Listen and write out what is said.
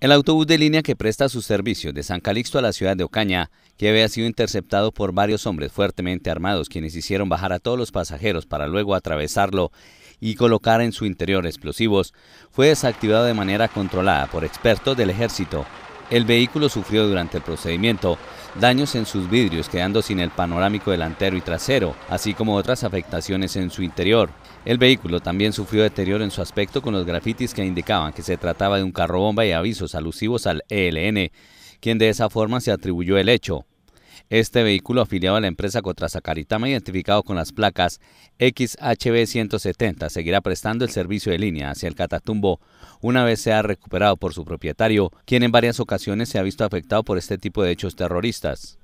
El autobús de línea que presta sus servicios de San Calixto a la ciudad de Ocaña, que había sido interceptado por varios hombres fuertemente armados quienes hicieron bajar a todos los pasajeros para luego atravesarlo y colocar en su interior explosivos, fue desactivado de manera controlada por expertos del ejército. El vehículo sufrió durante el procedimiento daños en sus vidrios quedando sin el panorámico delantero y trasero, así como otras afectaciones en su interior. El vehículo también sufrió deterioro en su aspecto con los grafitis que indicaban que se trataba de un carro bomba y avisos alusivos al ELN, quien de esa forma se atribuyó el hecho. Este vehículo afiliado a la empresa Cotrasacaritama, identificado con las placas XHB 170, seguirá prestando el servicio de línea hacia el Catatumbo una vez sea recuperado por su propietario, quien en varias ocasiones se ha visto afectado por este tipo de hechos terroristas.